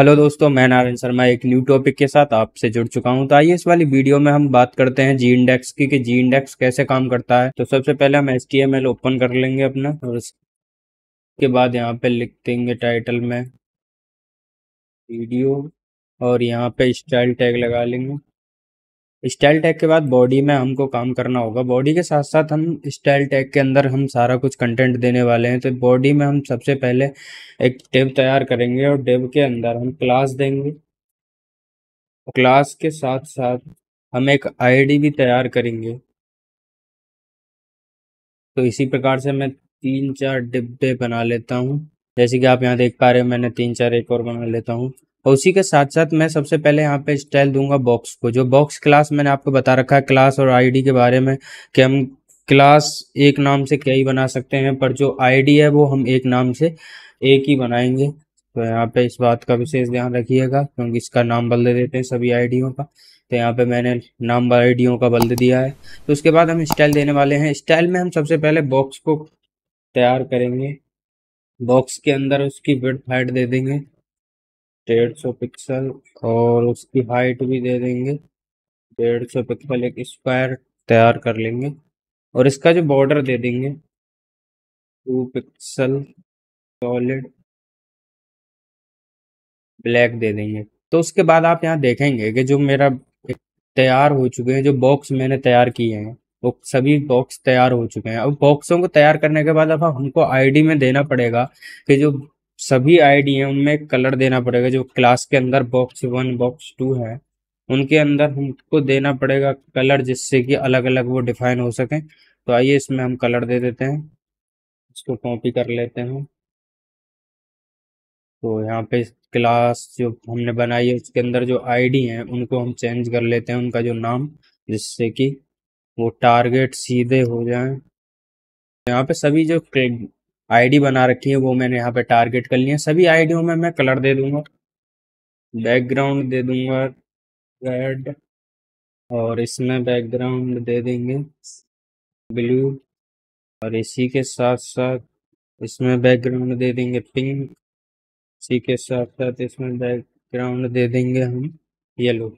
hello दोस्तों मैं नारायण शर्मा एक न्यू टॉपिक के साथ आपसे जुड़ चुका हूं तो आइए इस वाली वीडियो में हम बात करते हैं जी इंडेक्स की कि जी इंडेक्स कैसे काम करता है तो सबसे पहले हम एस ओपन कर लेंगे अपना और उसके बाद यहां पे लिख देंगे टाइटल में वीडियो और यहां पे स्टाइल टैग लगा लेंगे स्टाइल टैग के बाद बॉडी में हमको काम करना होगा बॉडी के साथ साथ हम स्टाइल टैग के अंदर हम सारा कुछ कंटेंट देने वाले हैं तो बॉडी में हम सबसे पहले एक टेब तैयार करेंगे और टेब के अंदर हम क्लास देंगे क्लास के साथ साथ हम एक आईडी भी तैयार करेंगे तो इसी प्रकार से मैं तीन चार डिब्बे बना लेता हूँ जैसे कि आप यहाँ देख पा रहे हैं मैंने तीन चार एक और बना लेता हूँ और उसी के साथ साथ मैं सबसे पहले यहाँ पे स्टाइल दूंगा बॉक्स को जो बॉक्स क्लास मैंने आपको बता रखा है क्लास और आईडी के बारे में कि हम क्लास एक नाम से कई बना सकते हैं पर जो आईडी है वो हम एक नाम से एक ही बनाएंगे तो यहाँ पे इस बात का विशेष ध्यान रखिएगा क्योंकि इसका नाम बदल देते हैं सभी आईडियों का तो यहाँ पे मैंने नाम आई का बदल दिया है तो उसके बाद हम स्टाइल देने वाले हैं स्टाइल में हम सबसे पहले बॉक्स को तैयार करेंगे बॉक्स के अंदर उसकी विड्थ फाइट दे देंगे डेढ़ सौ पिक्सल और उसकी हाइट भी दे देंगे डेढ़ सौ पिक्सल एक स्क्वायर तैयार कर लेंगे और इसका जो बॉर्डर दे देंगे टू पिक्सल सॉलिड ब्लैक दे देंगे तो उसके बाद आप यहाँ देखेंगे कि जो मेरा तैयार हो चुके हैं जो बॉक्स मैंने तैयार किए हैं वो सभी बॉक्स तैयार हो चुके हैं अब बॉक्सों को तैयार करने के बाद अब हमको आईडी में देना पड़ेगा कि जो सभी आईडी हैं उनमें कलर देना पड़ेगा जो क्लास के अंदर बॉक्स वन बॉक्स टू है उनके अंदर हमको देना पड़ेगा कलर जिससे कि अलग अलग वो डिफाइन हो सके तो आइए इसमें हम कलर दे देते हैं इसको कॉपी कर लेते हैं तो यहाँ पे क्लास जो हमने बनाई है उसके अंदर जो आईडी हैं उनको हम चेंज कर लेते हैं उनका जो नाम जिससे कि वो टारगेट सीधे हो जाए यहाँ पे सभी जो आईडी बना रखी है वो मैंने यहाँ पे टारगेट कर लिया सभी आईडियों में मैं कलर दे दूंगा बैकग्राउंड दे दूंगा रेड और इसमें बैकग्राउंड दे देंगे ब्लू और इसी के साथ साथ इसमें बैकग्राउंड दे देंगे पिंक इसी के साथ साथ इसमें बैकग्राउंड दे देंगे हम येलो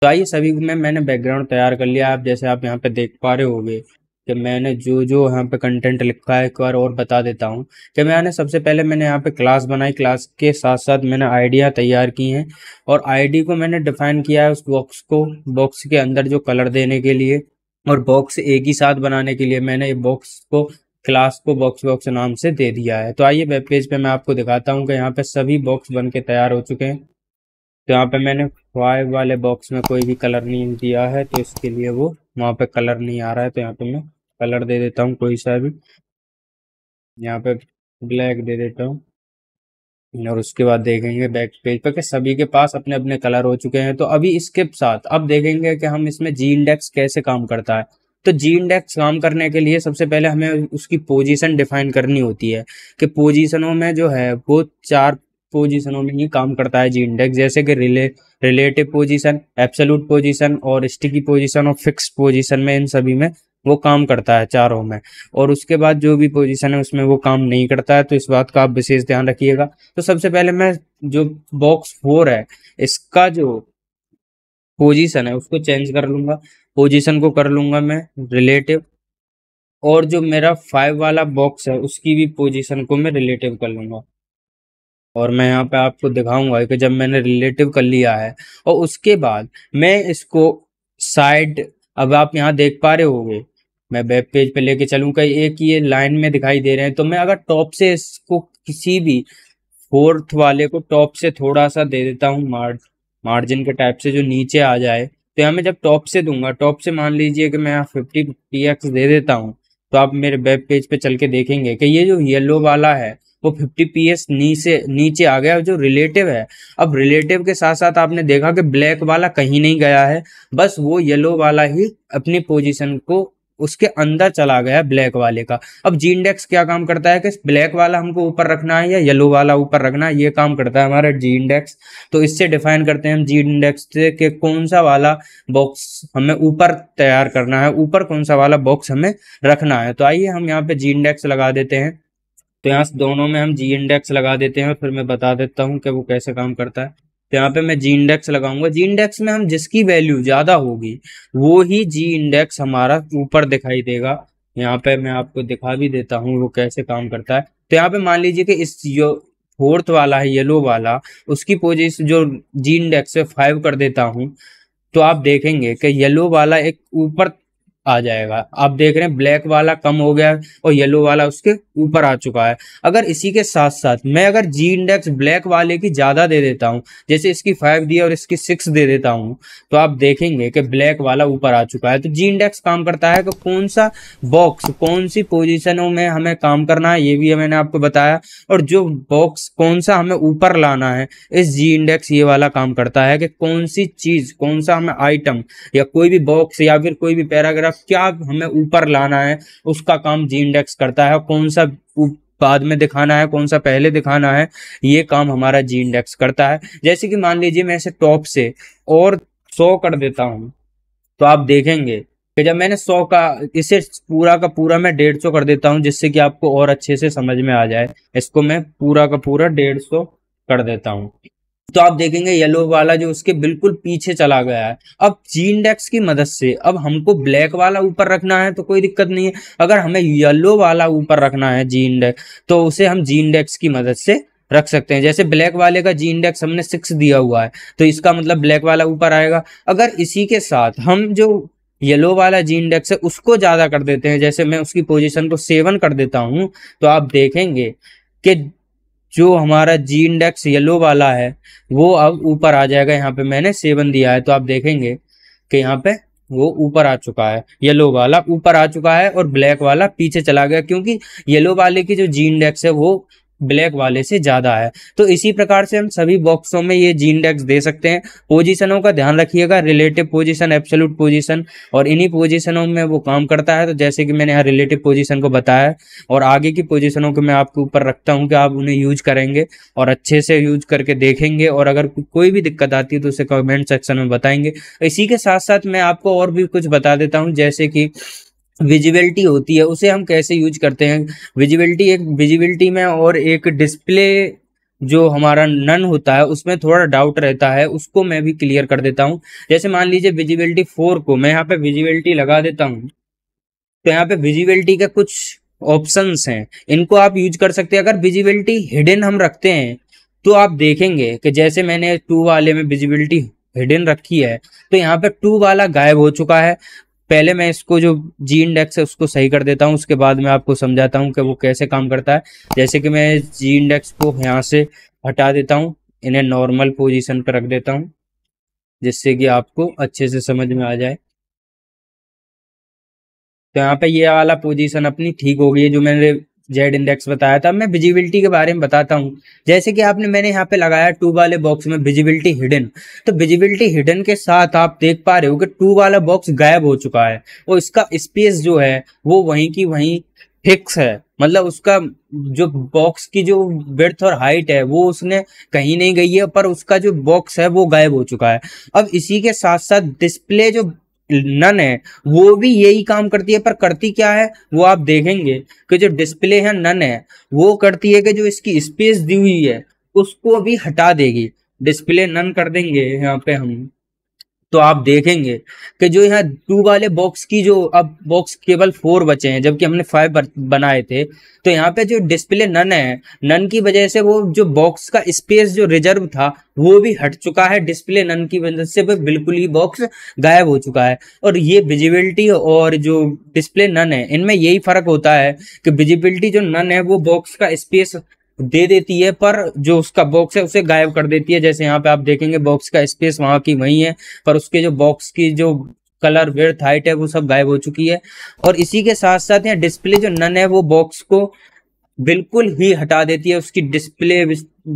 तो आइए सभी में मैंने बैकग्राउंड तैयार कर लिया आप जैसे आप यहाँ पे देख पा रहे होगे कि मैंने जो जो यहाँ पे कंटेंट लिखा है एक बार और बता देता हूँ कि मैंने सबसे पहले मैंने यहाँ पे क्लास बनाई क्लास के साथ साथ मैंने आइडिया तैयार की हैं और आईडी को मैंने डिफाइन किया है उस बॉक्स को बॉक्स के अंदर जो कलर देने के लिए और बॉक्स एक ही साथ बनाने के लिए मैंने बॉक्स को क्लास को बॉक्स बॉक्स नाम से दे दिया है तो आइए वेब पेज पे मैं आपको दिखाता हूँ कि यहाँ पे सभी बॉक्स बन के तैयार हो चुके हैं तो यहाँ पे मैंने फाइव वाले बॉक्स में कोई भी कलर नहीं दिया है तो इसके लिए वो वहाँ पे कलर नहीं आ रहा है तो यहाँ पे मैं कलर दे देता हूँ कोई सा भी यहाँ पे ब्लैक दे देता हूँ और उसके बाद देखेंगे बैक पेज पर सभी के पास अपने अपने कलर हो चुके हैं तो अभी इसके साथ अब देखेंगे कि हम इसमें जी इंडेक्स कैसे काम करता है तो जी इंडेक्स काम करने के लिए सबसे पहले हमें उसकी पोजीशन डिफाइन करनी होती है कि पोजीशनों में जो है वो चार पोजीशनों में ही काम करता है जी इंडेक्स जैसे कि रिले रिलेटिव पोजीशन एप्सलूट पोजीशन और स्टिकी पोजीशन और फिक्स पोजीशन में इन सभी में वो काम करता है चारों में और उसके बाद जो भी पोजीशन है उसमें वो काम नहीं करता है तो इस बात का आप विशेष ध्यान रखिएगा तो सबसे पहले मैं जो बॉक्स फोर है इसका जो पोजीशन है उसको चेंज कर लूंगा पोजीशन को कर लूंगा मैं रिलेटिव और जो मेरा फाइव वाला बॉक्स है उसकी भी पोजीशन को मैं रिलेटिव कर लूंगा और मैं यहाँ पे आपको दिखाऊंगा कि जब मैंने रिलेटिव कर लिया है और उसके बाद मैं इसको साइड अब आप यहाँ देख पा रहे होंगे मैं वेब पेज पे लेके चलूँ कहीं एक ये लाइन में दिखाई दे रहे हैं तो मैं अगर टॉप से इसको किसी भी फोर्थ वाले को टॉप से थोड़ा सा दे देता हूँ मार्जिन के टाइप से जो नीचे आ जाए तो यहाँ मैं जब टॉप से दूंगा टॉप से मान लीजिए कि मैं यहाँ फिफ्टी पी एक्स दे देता हूँ तो आप मेरे वेब पेज पे चल के देखेंगे कि ये जो येलो वाला है वो फिफ्टी पी एक्स नीचे नीचे आ गया जो रिलेटिव है अब रिलेटिव के साथ साथ आपने देखा कि ब्लैक वाला कहीं नहीं गया है बस वो येलो वाला ही अपनी पोजिशन को उसके अंदर चला गया ब्लैक वाले का अब जी इंडेक्स क्या काम करता है कि ब्लैक वाला हमको ऊपर रखना है या येलो वाला ऊपर रखना है ये काम करता है हमारा जी इंडेक्स तो इससे डिफाइन करते हैं हम जी इंडेक्स से कि कौन सा वाला बॉक्स हमें ऊपर तैयार करना है ऊपर कौन सा वाला बॉक्स हमें रखना है तो आइए हम यहाँ पे जी इंडेक्स लगा देते हैं तो यहाँ दोनों में हम जी इंडेक्स लगा देते हैं और फिर मैं बता देता हूँ कि वो कैसे काम करता है तो यहाँ पे मैं जी इंडेक्स लगाऊंगा जी इंडेक्स में हम जिसकी वैल्यू ज्यादा होगी वो ही जी इंडेक्स हमारा ऊपर दिखाई देगा यहाँ पे मैं आपको दिखा भी देता हूँ वो कैसे काम करता है तो यहाँ पे मान लीजिए कि इस जो फोर्थ वाला है येलो वाला उसकी पोजिशन जो जी इंडेक्स है फाइव कर देता हूँ तो आप देखेंगे कि येलो वाला एक ऊपर आ जाएगा आप देख रहे हैं ब्लैक वाला कम हो गया और येलो वाला उसके ऊपर आ चुका है अगर इसी के साथ साथ मैं अगर जी इंडेक्स ब्लैक वाले की ज़्यादा दे देता हूं जैसे इसकी फाइव दी और इसकी सिक्स दे देता हूँ तो आप देखेंगे कि ब्लैक वाला ऊपर आ चुका है तो जी इंडेक्स काम करता है कि कौन सा बॉक्स कौन सी पोजिशनों में हमें काम करना है ये भी मैंने आपको बताया और जो बॉक्स कौन सा हमें ऊपर लाना है इस जी इंडेक्स ये वाला काम करता है कि कौन सी चीज़ कौन सा हमें आइटम या कोई भी बॉक्स या फिर कोई भी पैराग्राफ क्या हमें ऊपर लाना है उसका काम जी इंडेक्स करता है कौन सा बाद में दिखाना है कौन सा पहले दिखाना है ये काम हमारा जी इंडेक्स करता है जैसे कि मान लीजिए मैं इसे टॉप से और सौ कर देता हूँ तो आप देखेंगे कि जब मैंने सौ का इसे पूरा का पूरा मैं डेढ़ सौ कर देता हूँ जिससे कि आपको और अच्छे से समझ में आ जाए इसको मैं पूरा का पूरा डेढ़ सौ कर देता हूँ तो आप देखेंगे येलो वाला जो उसके बिल्कुल पीछे चला गया है अब जी इंडेक्स की मदद से अब हमको ब्लैक वाला ऊपर रखना है तो कोई दिक्कत नहीं है अगर हमें येलो वाला ऊपर रखना है जी इंडेक्स तो उसे हम जी इंडेक्स की मदद से रख सकते हैं जैसे ब्लैक वाले का जी इंडेक्स हमने सिक्स दिया हुआ है तो इसका मतलब ब्लैक वाला ऊपर आएगा अगर इसी के साथ हम जो येलो वाला जी इंडेक्स है उसको ज़्यादा कर देते हैं जैसे मैं उसकी पोजिशन को सेवन कर देता हूं तो आप देखेंगे कि जो हमारा जी इंडेक्स येलो वाला है वो अब ऊपर आ जाएगा यहाँ पे मैंने सेवन दिया है तो आप देखेंगे कि यहाँ पे वो ऊपर आ चुका है येलो वाला ऊपर आ चुका है और ब्लैक वाला पीछे चला गया क्योंकि येलो वाले की जो जी इंडेक्स है वो ब्लैक वाले से ज़्यादा है तो इसी प्रकार से हम सभी बॉक्सों में ये जी इंडेक्स दे सकते हैं पोजीशनों का ध्यान रखिएगा रिलेटिव पोजीशन एब्सोल्यूट पोजीशन और इन्हीं पोजीशनों में वो काम करता है तो जैसे कि मैंने यहाँ रिलेटिव पोजीशन को बताया और आगे की पोजीशनों को मैं आपके ऊपर रखता हूँ कि आप उन्हें यूज करेंगे और अच्छे से यूज करके देखेंगे और अगर कोई भी दिक्कत आती है तो उसे कमेंट सेक्शन में बताएंगे इसी के साथ साथ मैं आपको और भी कुछ बता देता हूँ जैसे कि विजिबिलिटी होती है उसे हम कैसे यूज करते हैं विजिबिलिटी एक विजिबिलिटी में और एक डिस्प्ले जो हमारा नन होता है उसमें थोड़ा डाउट रहता है उसको मैं भी क्लियर कर देता हूँ जैसे मान लीजिए विजिबिलिटी फोर को मैं यहाँ पे विजिबिलिटी लगा देता हूँ तो यहाँ पे विजिबिलिटी का कुछ ऑप्शंस हैं इनको आप यूज कर सकते हैं अगर विजिबिलिटी हिडन हम रखते हैं तो आप देखेंगे कि जैसे मैंने टू वाले में विजिबिलिटी हिडन रखी है तो यहाँ पे टू वाला गायब हो चुका है पहले मैं इसको जो जी इंडेक्स है उसको सही कर देता हूँ उसके बाद मैं आपको समझाता हूँ कि वो कैसे काम करता है जैसे कि मैं जी इंडेक्स को यहाँ से हटा देता हूँ इन्हें नॉर्मल पोजीशन पर रख देता हूँ जिससे कि आपको अच्छे से समझ में आ जाए तो यहाँ पे ये वाला पोजीशन अपनी ठीक हो गई है जो मैंने जेड इंडेक्स बताया था मैं विजिबिलिटी के बारे में बताता हूँ जैसे कि आपने मैंने यहाँ पे लगाया टू वाले बॉक्स में विजिबिलिटी हिडन तो विजिबिलिटी हिडन के साथ आप देख पा रहे हो कि टू वाला बॉक्स गायब हो चुका है और इसका स्पेस जो है वो वहीं की वहीं फिक्स है मतलब उसका जो बॉक्स की जो ब्रेथ और हाइट है वो उसने कहीं नहीं गई है पर उसका जो बॉक्स है वो गायब हो चुका है अब इसी के साथ साथ डिस्प्ले जो नन है वो भी यही काम करती है पर करती क्या है वो आप देखेंगे कि जो डिस्प्ले है नन है वो करती है कि जो इसकी स्पेस दी हुई है उसको भी हटा देगी डिस्प्ले नन कर देंगे यहाँ पे हम तो आप देखेंगे कि जो यहाँ टू वाले बॉक्स की जो अब बॉक्स केवल फोर बचे हैं जबकि हमने फाइव बनाए थे तो यहाँ पे जो डिस्प्ले नन है नन की वजह से वो जो बॉक्स का स्पेस जो रिजर्व था वो भी हट चुका है डिस्प्ले नन की वजह से बिल्कुल ही बॉक्स गायब हो चुका है और ये विजिबिलिटी और जो डिस्प्ले नन है इनमें यही फर्क होता है कि विजिबिलिटी जो नन है वो बॉक्स का स्पेस दे देती है पर जो उसका बॉक्स है उसे गायब कर देती है जैसे यहाँ पे आप देखेंगे बॉक्स का स्पेस वहां की वही है पर उसके जो बॉक्स की जो कलर वेड हाइट है वो सब गायब हो चुकी है और इसी के साथ साथ यहाँ डिस्प्ले जो नन है वो बॉक्स को बिल्कुल ही हटा देती है उसकी डिस्प्ले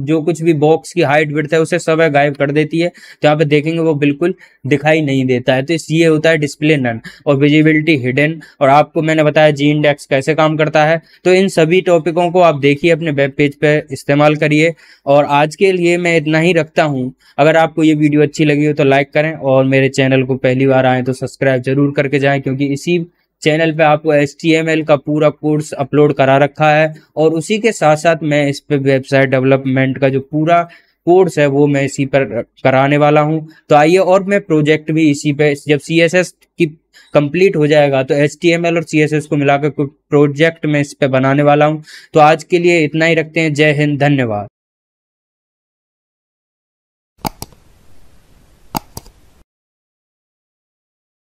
जो कुछ भी बॉक्स की हाइट विड्थ है उसे सब है गायब कर देती है तो यहाँ पे देखेंगे वो बिल्कुल दिखाई नहीं देता है तो इस ये होता है डिस्प्ले नन और विजिबिलिटी हिडन और आपको मैंने बताया जी इंडेक्स कैसे काम करता है तो इन सभी टॉपिकों को आप देखिए अपने वेब पेज पर पे इस्तेमाल करिए और आज के लिए मैं इतना ही रखता हूँ अगर आपको ये वीडियो अच्छी लगी हो तो लाइक करें और मेरे चैनल को पहली बार आएँ तो सब्सक्राइब जरूर करके जाएँ क्योंकि इसी चैनल पे आपको एस का पूरा कोर्स अपलोड करा रखा है और उसी के साथ साथ मैं इस पे वेबसाइट डेवलपमेंट का जो पूरा कोर्स है वो मैं इसी पर कराने वाला हूँ तो आइए और मैं प्रोजेक्ट भी इसी पे जब सी की कंप्लीट हो जाएगा तो एस और सी को मिलाकर प्रोजेक्ट में इस पे बनाने वाला हूँ तो आज के लिए इतना ही रखते हैं जय हिंद धन्यवाद